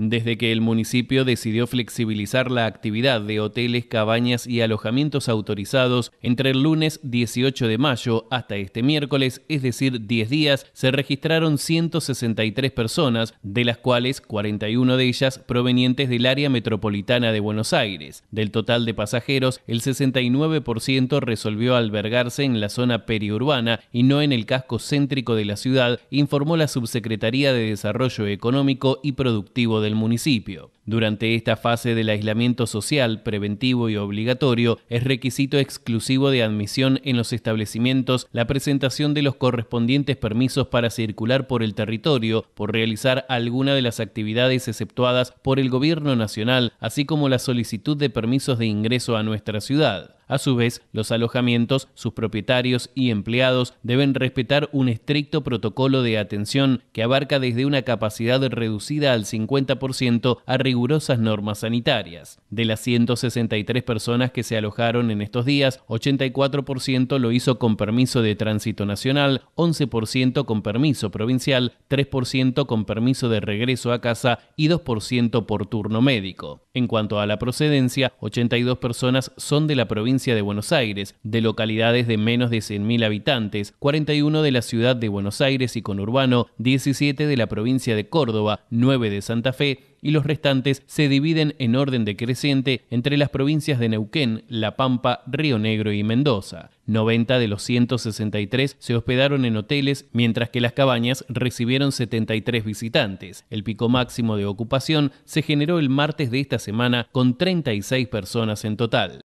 Desde que el municipio decidió flexibilizar la actividad de hoteles, cabañas y alojamientos autorizados, entre el lunes 18 de mayo hasta este miércoles, es decir, 10 días, se registraron 163 personas, de las cuales 41 de ellas provenientes del área metropolitana de Buenos Aires. Del total de pasajeros, el 69% resolvió albergarse en la zona periurbana y no en el casco céntrico de la ciudad, informó la Subsecretaría de Desarrollo Económico y Productivo de municipio. Durante esta fase del aislamiento social preventivo y obligatorio, es requisito exclusivo de admisión en los establecimientos la presentación de los correspondientes permisos para circular por el territorio, por realizar alguna de las actividades exceptuadas por el Gobierno Nacional, así como la solicitud de permisos de ingreso a nuestra ciudad. A su vez, los alojamientos, sus propietarios y empleados deben respetar un estricto protocolo de atención que abarca desde una capacidad reducida al 50% a rigurosas normas sanitarias. De las 163 personas que se alojaron en estos días, 84% lo hizo con permiso de tránsito nacional, 11% con permiso provincial, 3% con permiso de regreso a casa y 2% por turno médico. En cuanto a la procedencia, 82 personas son de la provincia de Buenos Aires, de localidades de menos de 100.000 habitantes, 41 de la ciudad de Buenos Aires y conurbano, 17 de la provincia de Córdoba, 9 de Santa Fe, y los restantes se dividen en orden decreciente entre las provincias de Neuquén, La Pampa, Río Negro y Mendoza. 90 de los 163 se hospedaron en hoteles, mientras que las cabañas recibieron 73 visitantes. El pico máximo de ocupación se generó el martes de esta semana con 36 personas en total.